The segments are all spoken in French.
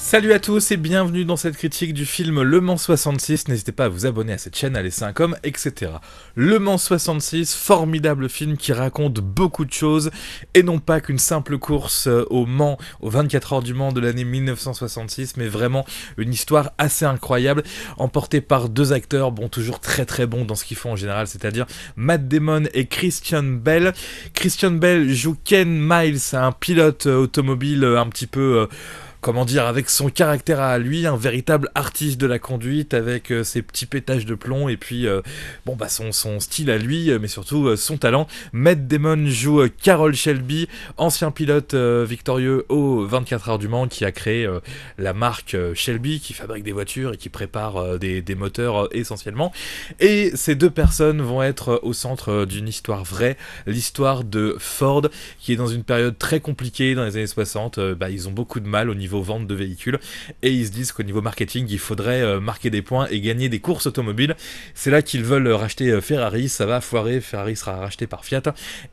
Salut à tous et bienvenue dans cette critique du film Le Mans 66. N'hésitez pas à vous abonner à cette chaîne, à laisser un comme, etc. Le Mans 66, formidable film qui raconte beaucoup de choses et non pas qu'une simple course euh, au Mans, aux 24 heures du Mans de l'année 1966, mais vraiment une histoire assez incroyable, emportée par deux acteurs, bon, toujours très très bons dans ce qu'ils font en général, c'est-à-dire Matt Damon et Christian Bell. Christian Bell joue Ken Miles, un pilote euh, automobile euh, un petit peu comment dire, avec son caractère à lui, un véritable artiste de la conduite, avec euh, ses petits pétages de plomb, et puis euh, bon bah son, style à lui, euh, mais surtout son talent. Matt Damon joue Carol Shelby, ancien pilote victorieux au 24 heures du Mans, qui a créé la marque Shelby, qui fabrique des voitures et qui prépare des, moteurs essentiellement. Et ces deux personnes vont être au centre d'une histoire vraie, l'histoire de Ford, qui est dans une période très compliquée dans les années 60. Bah, ils ont beaucoup de mal au niveau vente de véhicules, et ils se disent qu'au niveau marketing, il faudrait euh, marquer des points et gagner des courses automobiles. C'est là qu'ils veulent euh, racheter euh, Ferrari, ça va foirer, Ferrari sera racheté par Fiat,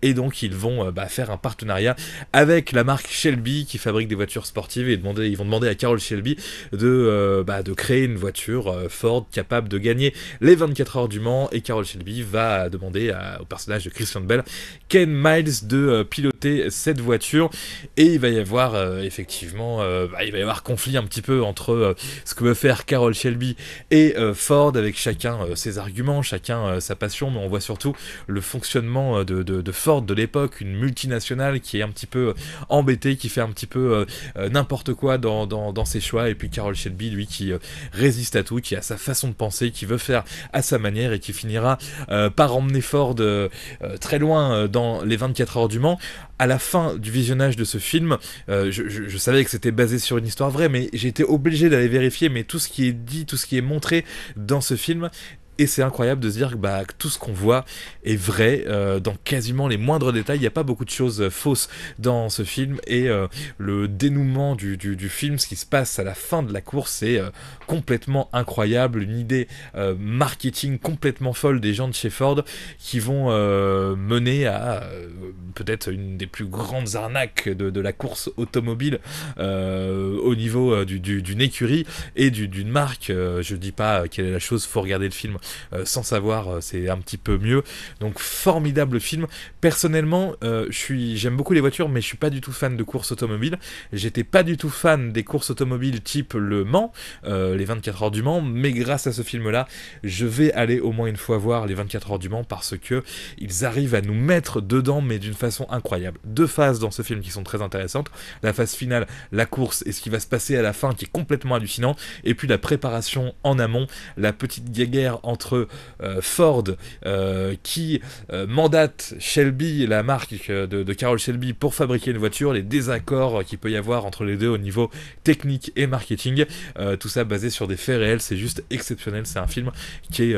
et donc ils vont bah, faire un partenariat avec la marque Shelby qui fabrique des voitures sportives, et demander, ils vont demander à Carol Shelby de, bah, de créer une voiture Ford capable de gagner les 24 heures du Mans, et Carol Shelby va demander au personnage de Christian Bell, Ken Miles, de piloter cette voiture, et il va y avoir effectivement... Euh, bah, il va y avoir conflit un petit peu entre euh, ce que veut faire Carol Shelby et euh, Ford avec chacun ses arguments, chacun sa passion, mais on voit surtout le fonctionnement de, de, Ford de l'époque, une multinationale qui est un petit peu embêtée, qui fait un petit peu n'importe quoi dans, ses choix, et puis Carol Shelby, lui, qui résiste à tout, qui a sa façon de penser, qui veut faire à sa manière et qui finira par emmener Ford très loin dans les 24 heures du Mans. À la fin du visionnage de ce film, je savais que c'était basé sur une histoire vraie, mais j'ai été obligé d'aller vérifier, mais tout ce qui est dit, tout ce qui est montré dans ce film et c'est incroyable de se dire que, bah, tout ce qu'on voit est vrai euh, dans quasiment les moindres détails. Il n'y a pas beaucoup de choses euh, fausses dans ce film. Et euh, le dénouement du, film, ce qui se passe à la fin de la course, est complètement incroyable. Une idée marketing complètement folle des gens de chez Ford qui vont mener à peut-être une des plus grandes arnaques de, la course automobile au niveau d'une écurie et d'une marque. je ne dis pas quelle est la chose, faut regarder le film euh, sans savoir, euh, c'est un petit peu mieux. Donc formidable film. Personnellement, euh, je suis, j'aime beaucoup les voitures, mais je suis pas du tout fan de courses automobiles. J'étais pas du tout fan des courses automobiles type Le Mans, les 24 heures du Mans, mais grâce à ce film-là, je vais aller au moins une fois voir les 24 heures du Mans parce que ils arrivent à nous mettre dedans, mais d'une façon incroyable. Deux phases dans ce film qui sont très intéressantes. La phase finale, la course et ce qui va se passer à la fin qui est complètement hallucinant. Et puis la préparation en amont, la petite guéguerre en entre euh, Ford euh, qui euh, mandate Shelby, la marque de, de, Shelby, pour fabriquer une voiture, les désaccords qu'il peut y avoir entre les deux au niveau technique et marketing, tout ça basé sur des faits réels, c'est juste exceptionnel, c'est un film qui est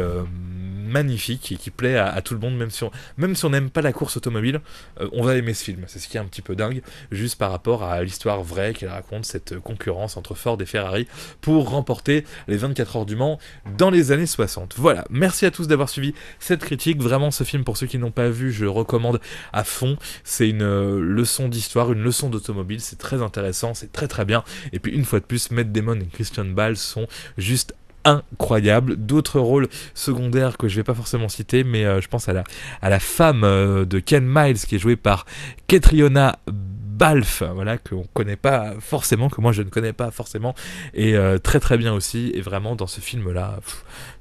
magnifique et qui plaît à, tout le monde, même si on même si n'aime pas la course automobile, euh, on va aimer ce film. C'est ce qui est un petit peu dingue, juste par rapport à l'histoire vraie qu'elle raconte, cette concurrence entre Ford et Ferrari pour remporter les 24 heures du Mans dans les années 60. Voilà, merci à tous d'avoir suivi cette critique. Vraiment, ce film, pour ceux qui n'ont pas vu, je recommande à fond. C'est une euh, leçon d'histoire, une leçon d'automobile, c'est très intéressant, c'est très très bien. Et puis, une fois de plus, Matt Damon et Christian Bale sont juste incroyable. D'autres rôles secondaires que je vais pas forcément citer, mais euh, je pense à la, à la femme euh, de Ken Miles qui est jouée par Ketriona Balf, voilà, qu'on connaît pas forcément, que moi je ne connais pas forcément, et euh, très très bien aussi, et vraiment dans ce film-là,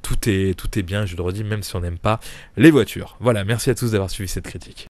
tout est, tout est bien, je le redis, même si on n'aime pas les voitures. Voilà, merci à tous d'avoir suivi cette critique.